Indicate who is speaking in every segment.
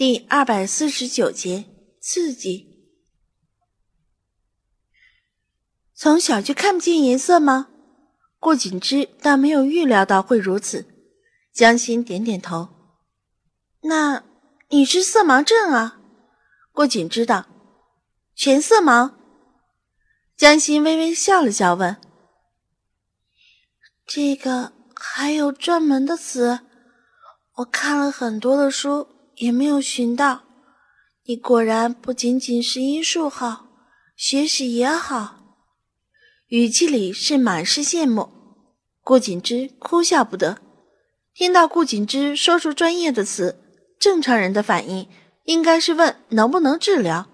Speaker 1: 第二百四十九节，刺激。从小就看不见颜色吗？顾景之倒没有预料到会如此。江心点点头。那你是色盲症啊？顾景知道，全色盲。江心微微笑了笑，问：“这个还有专门的词？我看了很多的书。”也没有寻到，你果然不仅仅是医术好，学识也好，语气里是满是羡慕。顾锦之哭笑不得。听到顾锦之说出专业的词，正常人的反应应该是问能不能治疗。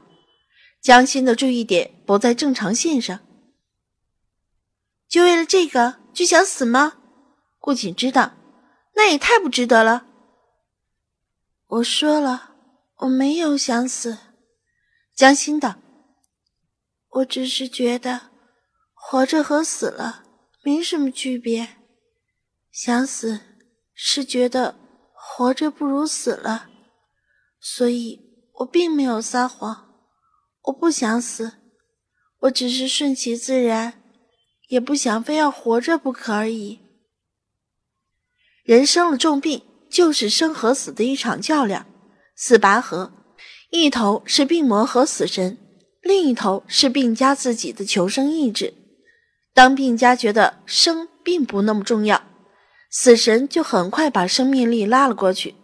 Speaker 1: 江心的注意点不在正常线上，就为了这个就想死吗？顾锦之道，那也太不值得了。我说了，我没有想死，江心道：“我只是觉得活着和死了没什么区别。想死是觉得活着不如死了，所以我并没有撒谎。我不想死，我只是顺其自然，也不想非要活着不可而已。人生了重病。就是生和死的一场较量，死拔河，一头是病魔和死神，另一头是病家自己的求生意志。当病家觉得生并不那么重要，死神就很快把生命力拉了过去。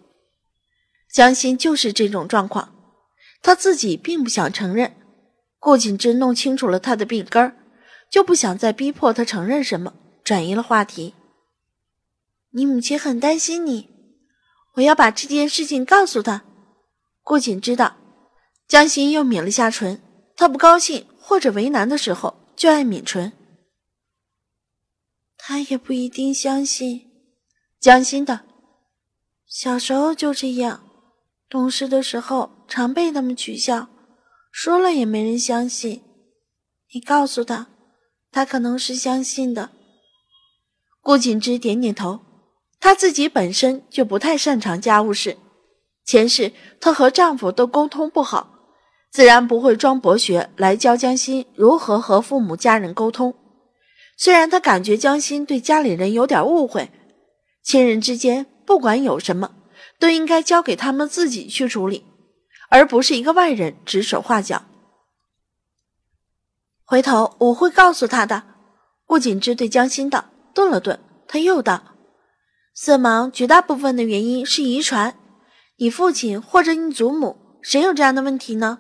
Speaker 1: 江心就是这种状况，他自己并不想承认。顾景之弄清楚了他的病根儿，就不想再逼迫他承认什么，转移了话题。你母亲很担心你。我要把这件事情告诉他。顾锦知道，江心又抿了下唇。他不高兴或者为难的时候，就爱抿唇。他也不一定相信江心的。小时候就这样，懂事的时候常被他们取笑，说了也没人相信。你告诉他，他可能是相信的。顾景之点点头。她自己本身就不太擅长家务事，前世她和丈夫都沟通不好，自然不会装博学来教江心如何和父母家人沟通。虽然她感觉江心对家里人有点误会，亲人之间不管有什么，都应该交给他们自己去处理，而不是一个外人指手画脚。回头我会告诉他的。顾景之对江心道，顿了顿，他又道。色盲绝大部分的原因是遗传。你父亲或者你祖母谁有这样的问题呢？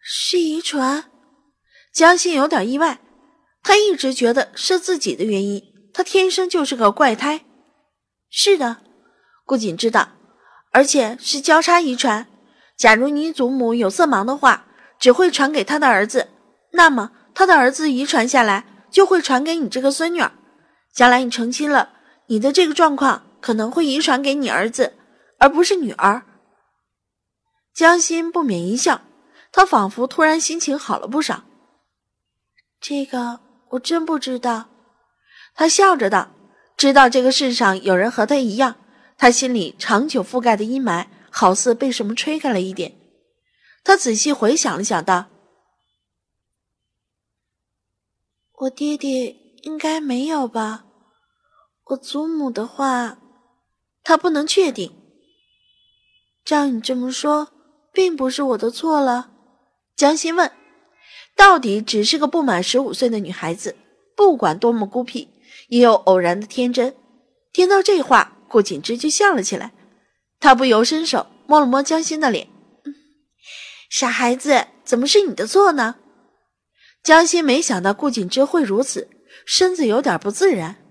Speaker 1: 是遗传。江心有点意外，他一直觉得是自己的原因，他天生就是个怪胎。是的，顾瑾知道，而且是交叉遗传。假如你祖母有色盲的话，只会传给他的儿子，那么他的儿子遗传下来就会传给你这个孙女。将来你成亲了。你的这个状况可能会遗传给你儿子，而不是女儿。江心不免一笑，他仿佛突然心情好了不少。这个我真不知道。他笑着道：“知道这个世上有人和他一样，他心里长久覆盖的阴霾好似被什么吹开了一点。”他仔细回想了想，道：“我爹爹应该没有吧？”我祖母的话，她不能确定。照你这么说，并不是我的错了。江心问：“到底只是个不满十五岁的女孩子，不管多么孤僻，也有偶然的天真。”听到这话，顾景之就笑了起来。他不由伸手摸了摸江心的脸：“傻孩子，怎么是你的错呢？”江心没想到顾景之会如此，身子有点不自然。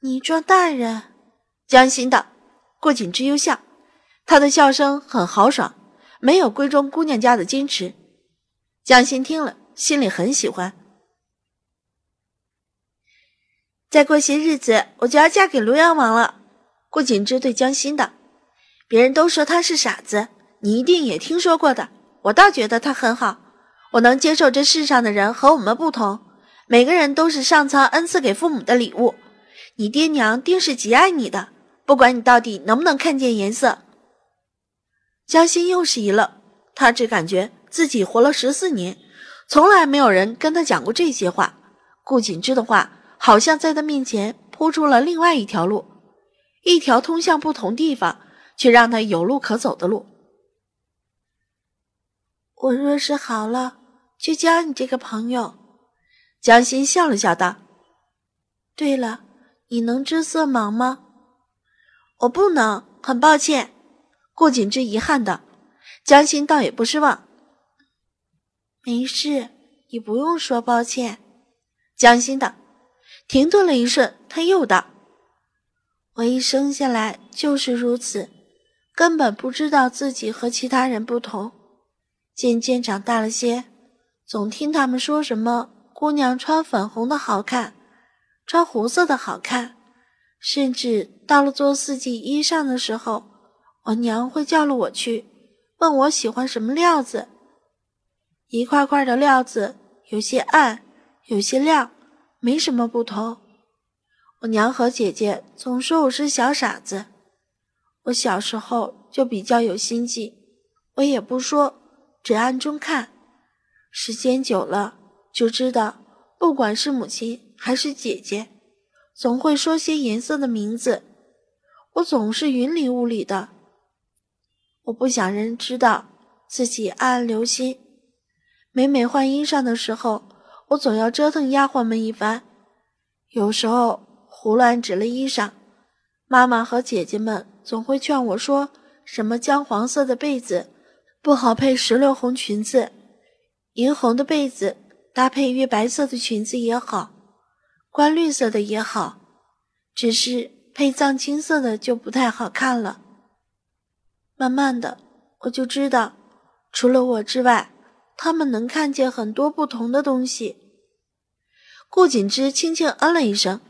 Speaker 1: 你装大人，江心道。顾景之又笑，他的笑声很豪爽，没有闺中姑娘家的矜持。江心听了，心里很喜欢。再过些日子，我就要嫁给卢阳王了。顾景之对江心道：“别人都说他是傻子，你一定也听说过的。我倒觉得他很好。我能接受这世上的人和我们不同，每个人都是上苍恩赐给父母的礼物。”你爹娘定是极爱你的，不管你到底能不能看见颜色。江心又是一愣，他只感觉自己活了十四年，从来没有人跟他讲过这些话。顾锦之的话，好像在他面前铺出了另外一条路，一条通向不同地方却让他有路可走的路。我若是好了，就交你这个朋友。江心笑了笑道：“对了。”你能知色盲吗？我不能，很抱歉。顾锦之遗憾道。江心倒也不失望。没事，你不用说抱歉。江心道。停顿了一瞬，他又道：“我一生下来就是如此，根本不知道自己和其他人不同。渐渐长大了些，总听他们说什么姑娘穿粉红的好看。”穿红色的好看，甚至到了做四季衣裳的时候，我娘会叫了我去，问我喜欢什么料子。一块块的料子，有些暗，有些亮，没什么不同。我娘和姐姐总说我是小傻子。我小时候就比较有心计，我也不说，只暗中看。时间久了，就知道，不管是母亲。还是姐姐，总会说些颜色的名字，我总是云里雾里的。我不想人知道自己暗暗留心，每每换衣裳的时候，我总要折腾丫鬟们一番。有时候胡乱指了衣裳，妈妈和姐姐们总会劝我说：“什么姜黄色的被子不好配石榴红裙子，银红的被子搭配月白色的裙子也好。”观绿色的也好，只是配藏青色的就不太好看了。慢慢的，我就知道，除了我之外，他们能看见很多不同的东西。顾锦之轻轻嗯了一声。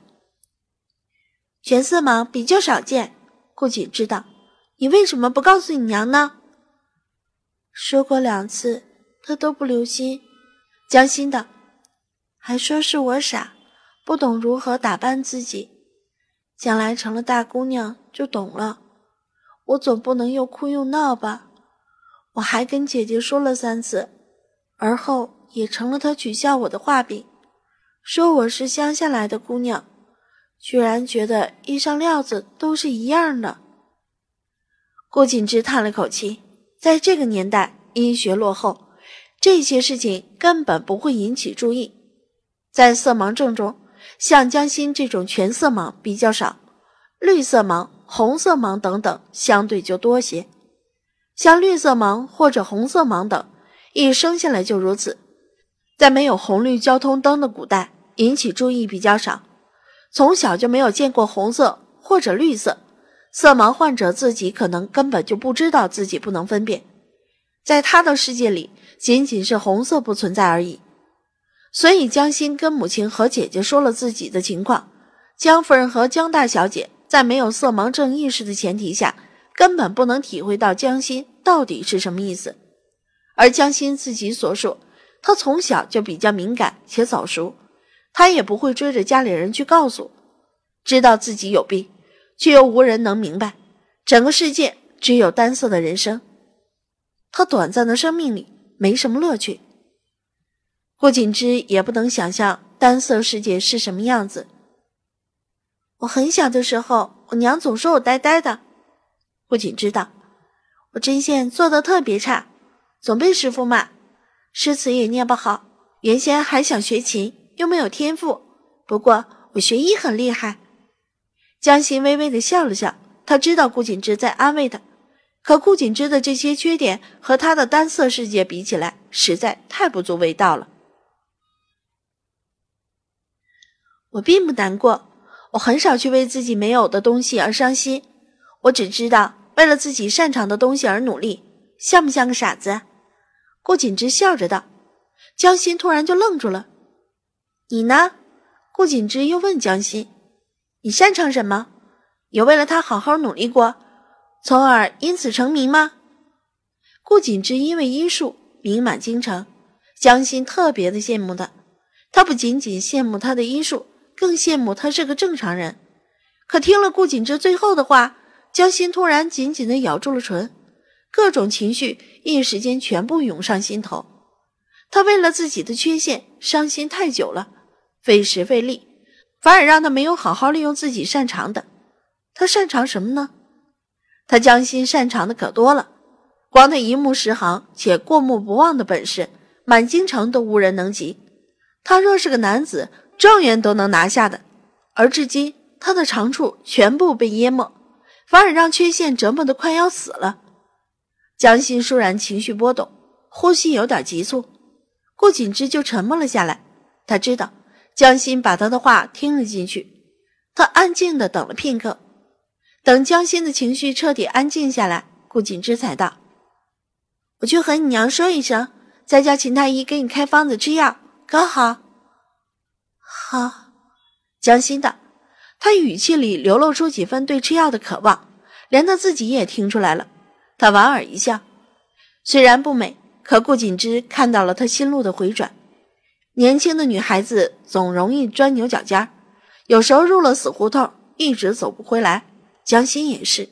Speaker 1: 玄色蟒比较少见。顾锦知道，你为什么不告诉你娘呢？说过两次，她都不留心，将心的，还说是我傻。不懂如何打扮自己，将来成了大姑娘就懂了。我总不能又哭又闹吧？我还跟姐姐说了三次，而后也成了她取笑我的画饼，说我是乡下来的姑娘，居然觉得衣裳料子都是一样的。顾景之叹了口气，在这个年代，医学落后，这些事情根本不会引起注意，在色盲症中。像江心这种全色盲比较少，绿色盲、红色盲等等相对就多些。像绿色盲或者红色盲等，一生下来就如此。在没有红绿交通灯的古代，引起注意比较少。从小就没有见过红色或者绿色，色盲患者自己可能根本就不知道自己不能分辨，在他的世界里，仅仅是红色不存在而已。所以，江心跟母亲和姐姐说了自己的情况。江夫人和江大小姐在没有色盲症意识的前提下，根本不能体会到江心到底是什么意思。而江心自己所述，他从小就比较敏感且早熟，他也不会追着家里人去告诉，知道自己有病，却又无人能明白。整个世界只有单色的人生，他短暂的生命里没什么乐趣。顾景之也不能想象单色世界是什么样子。我很小的时候，我娘总说我呆呆的。顾景之道：“我针线做的特别差，总被师傅骂。诗词也念不好。原先还想学琴，又没有天赋。不过我学医很厉害。”江心微微的笑了笑，他知道顾景之在安慰他。可顾景之的这些缺点和他的单色世界比起来，实在太不足为道了。我并不难过，我很少去为自己没有的东西而伤心，我只知道为了自己擅长的东西而努力，像不像个傻子？顾锦之笑着道，江心突然就愣住了。你呢？顾锦之又问江心，你擅长什么？有为了他好好努力过，从而因此成名吗？顾锦之因为医术名满京城，江心特别的羡慕他，他不仅仅羡慕他的医术。更羡慕他是个正常人，可听了顾景之最后的话，江心突然紧紧地咬住了唇，各种情绪一时间全部涌上心头。他为了自己的缺陷伤心太久了，费时费力，反而让他没有好好利用自己擅长的。他擅长什么呢？他江心擅长的可多了，光他一目十行且过目不忘的本事，满京城都无人能及。他若是个男子。状元都能拿下的，而至今他的长处全部被淹没，反而让缺陷折磨的快要死了。江心倏然情绪波动，呼吸有点急促，顾景之就沉默了下来。他知道江心把他的话听了进去，他安静的等了片刻，等江心的情绪彻底安静下来，顾景之才道：“我去和你娘说一声，再叫秦太医给你开方子吃药，可好？”好，江心的，他语气里流露出几分对吃药的渴望，连他自己也听出来了。他莞尔一笑，虽然不美，可顾锦之看到了他心路的回转。年轻的女孩子总容易钻牛角尖，有时候入了死胡同，一直走不回来。江心也是，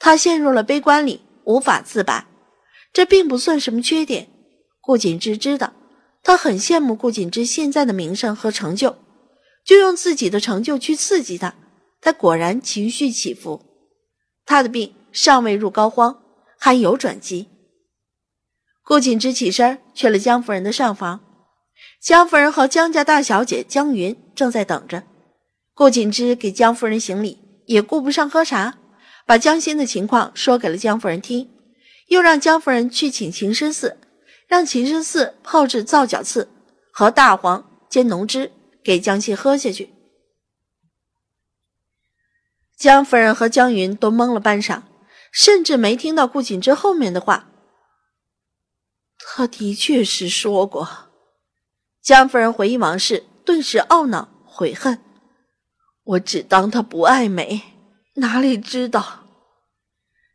Speaker 1: 他陷入了悲观里，无法自拔。这并不算什么缺点，顾锦之知道。他很羡慕顾锦之现在的名声和成就，就用自己的成就去刺激他。他果然情绪起伏。他的病尚未入膏肓，还有转机。顾锦之起身去了江夫人的上房，江夫人和江家大小姐江云正在等着。顾锦之给江夫人行礼，也顾不上喝茶，把江心的情况说给了江夫人听，又让江夫人去请情深寺。让秦氏四泡制皂角刺和大黄煎浓汁，给江西喝下去。江夫人和江云都懵了半晌，甚至没听到顾景之后面的话。他的确是说过。江夫人回忆往事，顿时懊恼悔恨。我只当他不爱美，哪里知道？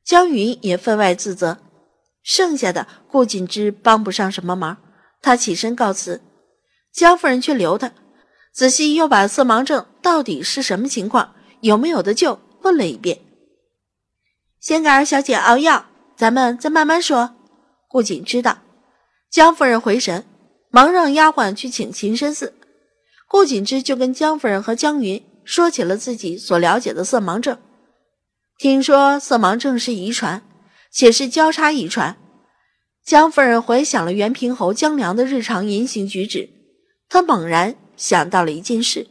Speaker 1: 江云也分外自责。剩下的顾锦之帮不上什么忙，他起身告辞。江夫人却留他，仔细又把色盲症到底是什么情况、有没有得救问了一遍。先给二小姐熬药，咱们再慢慢说。顾锦知道。江夫人回神，忙让丫鬟去请秦深寺。顾锦之就跟江夫人和江云说起了自己所了解的色盲症。听说色盲症是遗传。且是交叉遗传。江夫人回想了袁平侯江良的日常言行举止，她猛然想到了一件事。